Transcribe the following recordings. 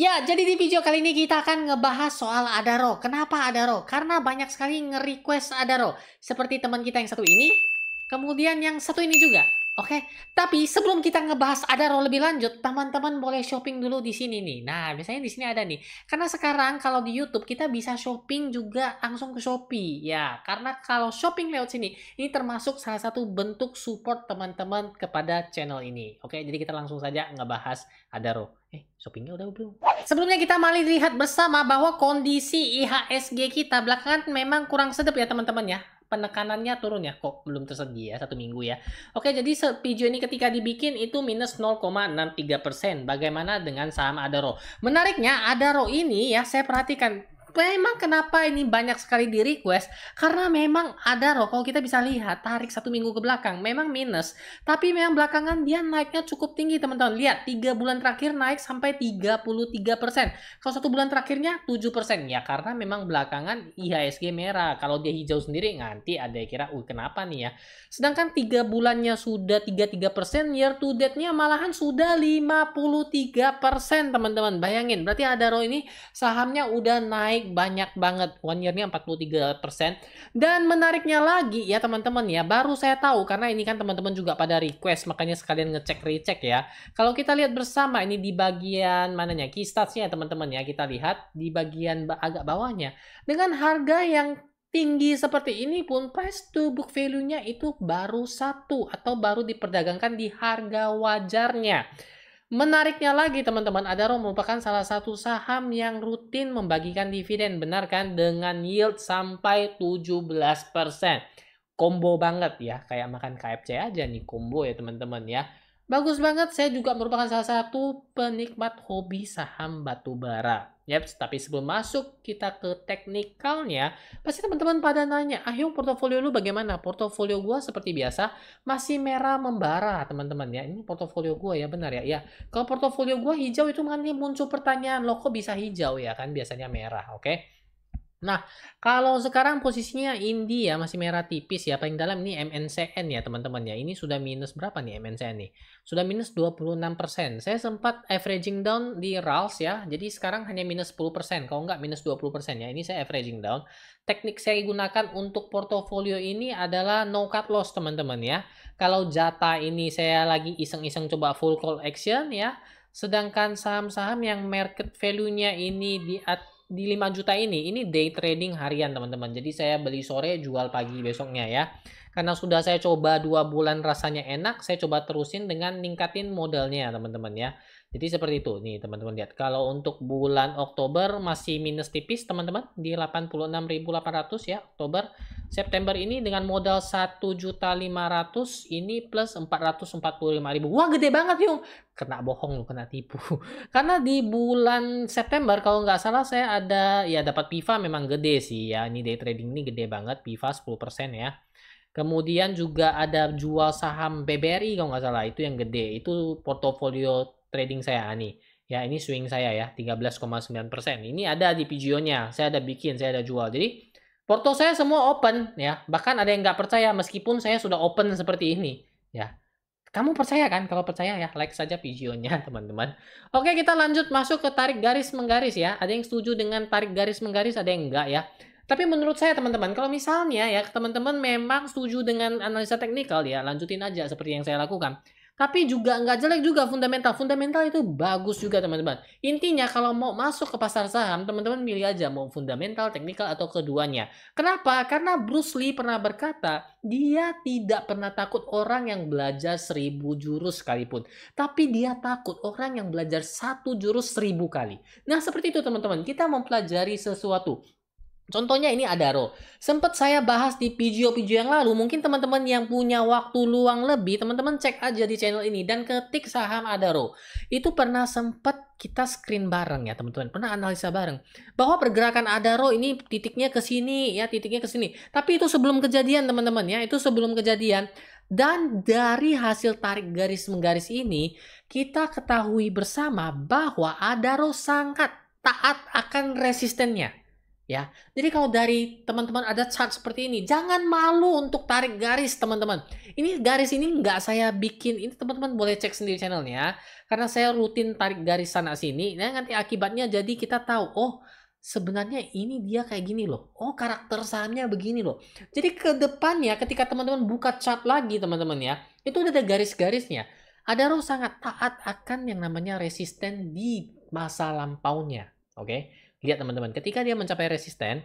Ya, jadi di video kali ini kita akan ngebahas soal Adaro. Kenapa Adaro? Karena banyak sekali nge-request Adaro. Seperti teman kita yang satu ini, kemudian yang satu ini juga. Oke, okay? tapi sebelum kita ngebahas ada role lebih lanjut, teman-teman boleh shopping dulu di sini nih. Nah, biasanya di sini ada nih. Karena sekarang kalau di YouTube kita bisa shopping juga langsung ke Shopee ya. Karena kalau shopping lewat sini, ini termasuk salah satu bentuk support teman-teman kepada channel ini. Oke, okay? jadi kita langsung saja ngebahas ada role. Eh, shoppingnya udah belum? Sebelumnya kita mari lihat bersama bahwa kondisi IHSG kita belakangan memang kurang sedap ya teman-teman ya penekanannya turun ya kok belum tersedia ya, satu minggu ya oke jadi video ini ketika dibikin itu minus 0,63 persen bagaimana dengan saham Adaro menariknya Adaro ini ya saya perhatikan memang kenapa ini banyak sekali di request karena memang ada loh kalau kita bisa lihat tarik satu minggu ke belakang memang minus tapi memang belakangan dia naiknya cukup tinggi teman-teman lihat tiga bulan terakhir naik sampai 33 persen kalau satu bulan terakhirnya 7 persen ya karena memang belakangan IHSG merah kalau dia hijau sendiri nanti ada yang kira uh kenapa nih ya sedangkan tiga bulannya sudah 33 persen year to date nya malahan sudah 53 persen teman-teman bayangin berarti ada roh ini sahamnya udah naik naik banyak banget. One year-nya 43%. Dan menariknya lagi ya teman-teman ya, baru saya tahu karena ini kan teman-teman juga pada request, makanya sekalian ngecek recheck ya. Kalau kita lihat bersama ini di bagian mananya, key statsnya teman-teman ya, kita lihat di bagian agak bawahnya. Dengan harga yang tinggi seperti ini pun price to book value-nya itu baru satu atau baru diperdagangkan di harga wajarnya. Menariknya lagi teman-teman, Adaro merupakan salah satu saham yang rutin membagikan dividen, benar kan? Dengan yield sampai 17%. Combo banget ya, kayak makan KFC aja nih combo ya teman-teman ya. Bagus banget, saya juga merupakan salah satu penikmat hobi saham batubara. Yep, tapi sebelum masuk kita ke teknikalnya, pasti teman-teman pada nanya, ah portofolio lu bagaimana? Portofolio gua seperti biasa masih merah membara, teman-teman ya. Ini portofolio gua ya, benar ya. Ya, kalau portofolio gua hijau itu nanti muncul pertanyaan, lo kok bisa hijau ya kan biasanya merah, oke? Okay? Nah, kalau sekarang posisinya India ya, masih merah tipis ya, paling dalam ini MNCN ya teman-teman ya. Ini sudah minus berapa nih MNCN nih? Sudah minus 26%. Saya sempat averaging down di RALS ya, jadi sekarang hanya minus 10%, kalau nggak minus 20% ya. Ini saya averaging down. Teknik saya gunakan untuk portofolio ini adalah no cut loss teman-teman ya. Kalau jata ini saya lagi iseng-iseng coba full call action ya, sedangkan saham-saham yang market value-nya ini di atas di 5 juta ini, ini day trading harian teman-teman. Jadi saya beli sore, jual pagi besoknya ya. Karena sudah saya coba dua bulan rasanya enak, saya coba terusin dengan ningkatin modalnya teman-teman ya. Jadi seperti itu nih teman-teman lihat. Kalau untuk bulan Oktober masih minus tipis teman-teman di 86.800 ya Oktober. September ini dengan modal 1.500 ini plus 445.000. Wah gede banget yung. Kena bohong lu, kena tipu. Karena di bulan September kalau nggak salah saya ada ya dapat PIVA memang gede sih ya. Ini day trading ini gede banget PIVA 10% ya. Kemudian juga ada jual saham BBRI kalau nggak salah itu yang gede. Itu portofolio trading saya ah, nih. Ya, ini swing saya ya, 13,9%. Ini ada di video nya saya ada bikin, saya ada jual. Jadi, porto saya semua open ya. Bahkan ada yang nggak percaya meskipun saya sudah open seperti ini ya. Kamu percaya kan? Kalau percaya ya like saja videonya teman-teman. Oke kita lanjut masuk ke tarik garis menggaris ya. Ada yang setuju dengan tarik garis menggaris ada yang enggak ya. Tapi menurut saya teman-teman kalau misalnya ya teman-teman memang setuju dengan analisa teknikal ya lanjutin aja seperti yang saya lakukan tapi juga nggak jelek juga fundamental fundamental itu bagus juga teman-teman intinya kalau mau masuk ke pasar saham teman-teman milih aja mau fundamental teknikal atau keduanya kenapa karena Bruce Lee pernah berkata dia tidak pernah takut orang yang belajar seribu jurus sekalipun tapi dia takut orang yang belajar satu jurus seribu kali nah seperti itu teman-teman kita mempelajari sesuatu Contohnya ini Adaro, Sempat saya bahas di video-video yang lalu, mungkin teman-teman yang punya waktu luang lebih, teman-teman cek aja di channel ini dan ketik saham Adaro. Itu pernah sempat kita screen bareng ya teman-teman, pernah analisa bareng. Bahwa pergerakan Adaro ini titiknya ke sini ya, titiknya ke sini. Tapi itu sebelum kejadian teman-teman ya, itu sebelum kejadian. Dan dari hasil tarik garis menggaris ini, kita ketahui bersama bahwa Adaro sangat taat akan resistennya ya. Jadi kalau dari teman-teman ada chart seperti ini, jangan malu untuk tarik garis teman-teman. Ini garis ini nggak saya bikin, ini teman-teman boleh cek sendiri channelnya, karena saya rutin tarik garis sana sini. Nah nanti akibatnya jadi kita tahu, oh sebenarnya ini dia kayak gini loh. Oh karakter sahamnya begini loh. Jadi ke depannya ketika teman-teman buka chart lagi teman-teman ya, itu udah ada garis-garisnya. Ada roh sangat taat akan yang namanya resisten di masa lampaunya. Oke. Okay? lihat teman-teman ketika dia mencapai resisten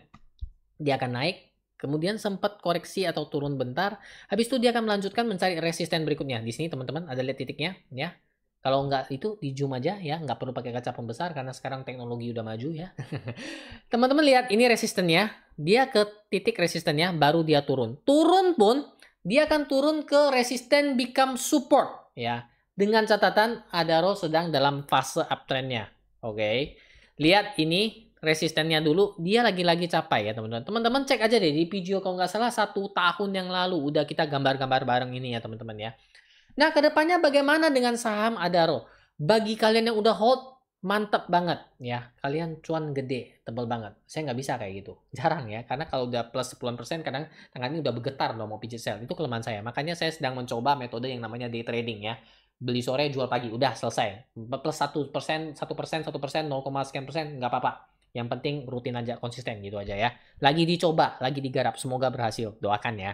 dia akan naik kemudian sempat koreksi atau turun bentar habis itu dia akan melanjutkan mencari resisten berikutnya di sini teman-teman ada lihat titiknya ya kalau enggak itu di zoom aja ya enggak perlu pakai kaca pembesar karena sekarang teknologi udah maju ya teman-teman lihat ini resistennya dia ke titik resistennya baru dia turun turun pun dia akan turun ke resisten become support ya dengan catatan Adaro sedang dalam fase uptrendnya oke okay. lihat ini resistennya dulu dia lagi-lagi capai ya teman-teman teman-teman cek aja deh di video kalau nggak salah satu tahun yang lalu udah kita gambar-gambar bareng ini ya teman-teman ya nah kedepannya bagaimana dengan saham Adaro bagi kalian yang udah hold mantep banget ya kalian cuan gede tebel banget saya nggak bisa kayak gitu jarang ya karena kalau udah plus 10 persen kadang tangan ini udah bergetar loh mau pijit sell itu kelemahan saya makanya saya sedang mencoba metode yang namanya day trading ya beli sore jual pagi udah selesai plus satu persen satu persen satu persen nol koma sekian persen nggak apa-apa yang penting rutin aja konsisten gitu aja ya. Lagi dicoba, lagi digarap. Semoga berhasil. Doakan ya.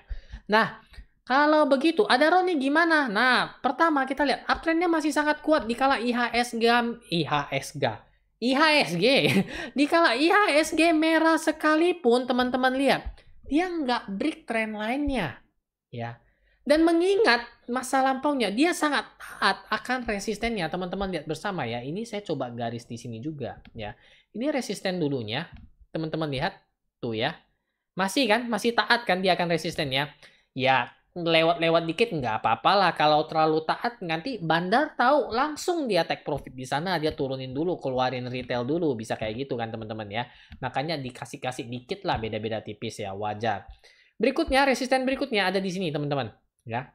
Nah, kalau begitu, ada Roni gimana? Nah, pertama kita lihat uptrendnya masih sangat kuat di kala IHSG IHSG IHSG di kala IHSG merah sekalipun teman-teman lihat dia nggak break trend lainnya ya dan mengingat masa lampaunya dia sangat taat akan resistennya teman-teman lihat bersama ya ini saya coba garis di sini juga ya ini resisten dulunya teman-teman lihat tuh ya masih kan masih taat kan dia akan resistennya ya lewat-lewat dikit nggak apa-apalah kalau terlalu taat nanti bandar tahu langsung dia take profit di sana dia turunin dulu keluarin retail dulu bisa kayak gitu kan teman-teman ya makanya dikasih-kasih dikit lah beda-beda tipis ya wajar berikutnya resisten berikutnya ada di sini teman-teman ya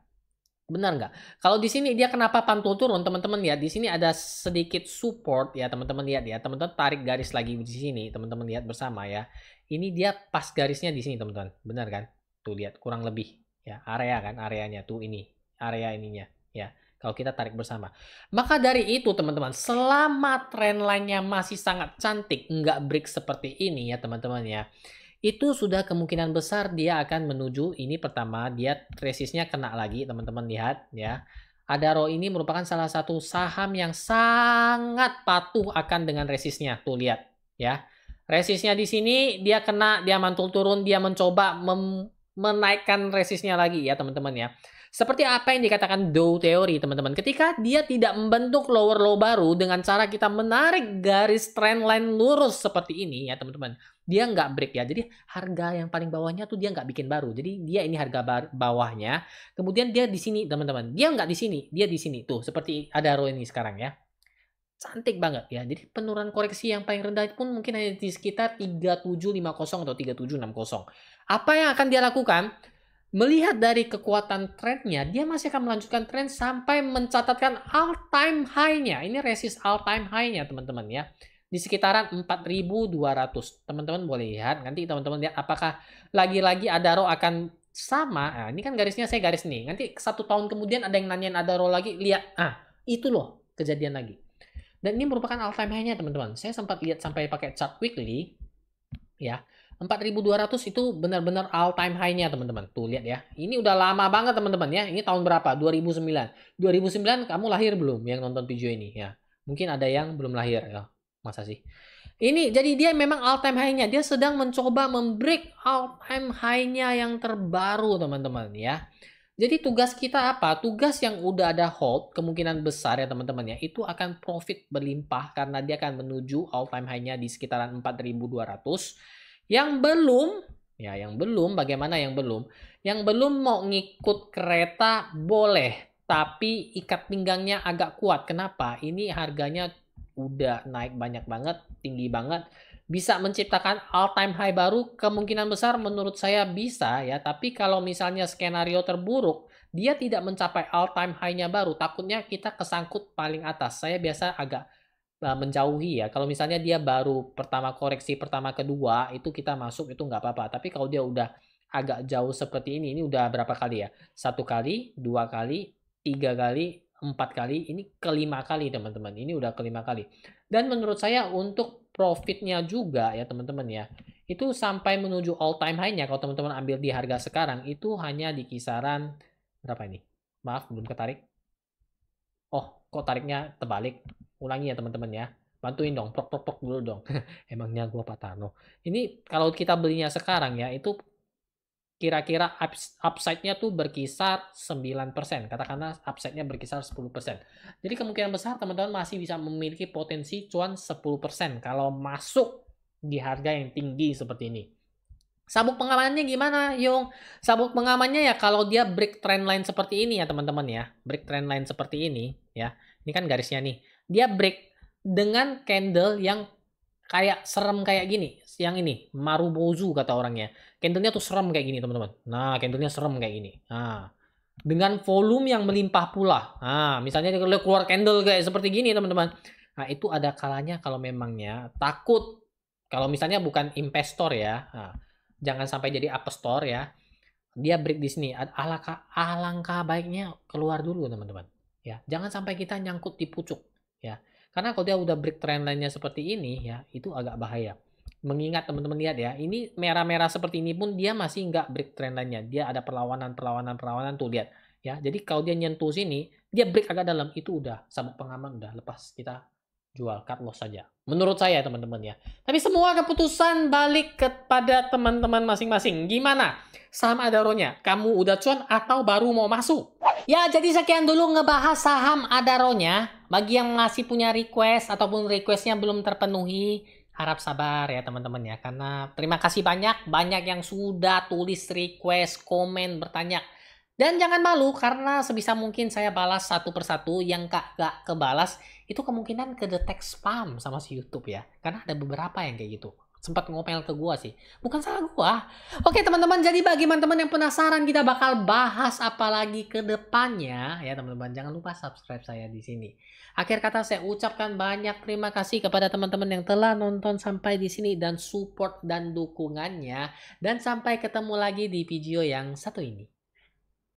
Benar nggak? Kalau di sini dia kenapa pantul turun, teman-teman lihat di sini ada sedikit support ya, teman-teman lihat ya. Teman-teman tarik garis lagi di sini, teman-teman lihat bersama ya. Ini dia pas garisnya di sini, teman-teman. Benar kan? Tuh lihat kurang lebih ya, area kan areanya tuh ini, area ininya ya. Kalau kita tarik bersama. Maka dari itu teman-teman, selama trendline-nya masih sangat cantik, nggak break seperti ini ya teman-teman ya itu sudah kemungkinan besar dia akan menuju ini pertama dia resistnya kena lagi teman-teman lihat ya ada Adaro ini merupakan salah satu saham yang sangat patuh akan dengan resistnya. Tuh lihat ya. Resistnya di sini dia kena, dia mantul turun, dia mencoba menaikkan resistnya lagi ya teman-teman ya. Seperti apa yang dikatakan Dow Theory teman-teman. Ketika dia tidak membentuk lower low baru dengan cara kita menarik garis trendline lurus seperti ini ya teman-teman dia nggak break ya. Jadi harga yang paling bawahnya tuh dia nggak bikin baru. Jadi dia ini harga bawahnya. Kemudian dia di sini teman-teman. Dia nggak di sini, dia di sini tuh seperti ada row ini sekarang ya. Cantik banget ya. Jadi penurunan koreksi yang paling rendah pun mungkin hanya di sekitar 3750 atau 3760. Apa yang akan dia lakukan? Melihat dari kekuatan trennya, dia masih akan melanjutkan tren sampai mencatatkan all time high-nya. Ini resist all time high-nya teman-teman ya di sekitaran 4.200. Teman-teman boleh lihat, nanti teman-teman lihat apakah lagi-lagi Adaro akan sama. Nah, ini kan garisnya saya garis nih. Nanti satu tahun kemudian ada yang nanyain Adaro lagi, lihat. Ah, itu loh kejadian lagi. Dan ini merupakan all time high-nya teman-teman. Saya sempat lihat sampai pakai chart weekly. Ya, 4200 itu benar-benar all time high-nya teman-teman. Tuh lihat ya. Ini udah lama banget teman-teman ya. Ini tahun berapa? 2009. 2009 kamu lahir belum yang nonton video ini ya? Mungkin ada yang belum lahir ya masa sih ini jadi dia memang all time high-nya dia sedang mencoba membreak all time high-nya yang terbaru teman-teman ya jadi tugas kita apa? Tugas yang udah ada hold, kemungkinan besar ya teman-teman ya, itu akan profit berlimpah karena dia akan menuju all time high-nya di sekitaran 4.200. Yang belum, ya yang belum, bagaimana yang belum? Yang belum mau ngikut kereta boleh, tapi ikat pinggangnya agak kuat. Kenapa? Ini harganya udah naik banyak banget, tinggi banget, bisa menciptakan all time high baru kemungkinan besar menurut saya bisa ya, tapi kalau misalnya skenario terburuk dia tidak mencapai all time high-nya baru, takutnya kita kesangkut paling atas. Saya biasa agak eh, menjauhi ya. Kalau misalnya dia baru pertama koreksi pertama kedua itu kita masuk itu nggak apa-apa. Tapi kalau dia udah agak jauh seperti ini, ini udah berapa kali ya? Satu kali, dua kali, tiga kali, empat kali, ini kelima kali teman-teman. Ini udah kelima kali. Dan menurut saya untuk profitnya juga ya teman-teman ya, itu sampai menuju all time high-nya kalau teman-teman ambil di harga sekarang itu hanya di kisaran berapa ini? Maaf belum ketarik. Oh, kok tariknya terbalik? Ulangi ya teman-teman ya. Bantuin dong, prok prok dulu dong. Emangnya gua Pak Tarno. Ini kalau kita belinya sekarang ya, itu kira-kira upside-nya tuh berkisar 9%. Katakanlah upside-nya berkisar 10%. Jadi kemungkinan besar teman-teman masih bisa memiliki potensi cuan 10% kalau masuk di harga yang tinggi seperti ini. Sabuk pengamannya gimana, Yung? Sabuk pengamannya ya kalau dia break trend line seperti ini ya, teman-teman ya. Break trend line seperti ini ya. Ini kan garisnya nih. Dia break dengan candle yang kayak serem kayak gini, yang ini, marubozu kata orangnya candlenya tuh serem kayak gini teman-teman. Nah, candlenya serem kayak gini. Nah, dengan volume yang melimpah pula. Nah, misalnya kalau keluar candle kayak seperti gini teman-teman. Nah, itu ada kalanya kalau memangnya takut. Kalau misalnya bukan investor ya, nah, jangan sampai jadi apestor ya. Dia break di sini. Alangkah, alangkah baiknya keluar dulu teman-teman. Ya, jangan sampai kita nyangkut di pucuk. Ya, karena kalau dia udah break trendline-nya seperti ini ya, itu agak bahaya mengingat teman-teman lihat ya, ini merah-merah seperti ini pun dia masih nggak break trend lainnya. Dia ada perlawanan, perlawanan, perlawanan tuh lihat. Ya, jadi kalau dia nyentuh sini, dia break agak dalam itu udah sama pengaman udah lepas kita jual cut loss saja. Menurut saya teman-teman ya. Tapi semua keputusan balik kepada teman-teman masing-masing. Gimana? Saham Adaronya, kamu udah cuan atau baru mau masuk? Ya, jadi sekian dulu ngebahas saham Adaronya. Bagi yang masih punya request ataupun requestnya belum terpenuhi, harap sabar ya teman-teman ya karena terima kasih banyak banyak yang sudah tulis request komen bertanya dan jangan malu karena sebisa mungkin saya balas satu persatu yang gak, gak kebalas itu kemungkinan kedetek spam sama si YouTube ya karena ada beberapa yang kayak gitu sempat ngomel ke gua sih. Bukan salah gua Oke teman-teman, jadi bagi teman-teman yang penasaran kita bakal bahas apa lagi ke depannya ya teman-teman. Jangan lupa subscribe saya di sini. Akhir kata saya ucapkan banyak terima kasih kepada teman-teman yang telah nonton sampai di sini dan support dan dukungannya. Dan sampai ketemu lagi di video yang satu ini.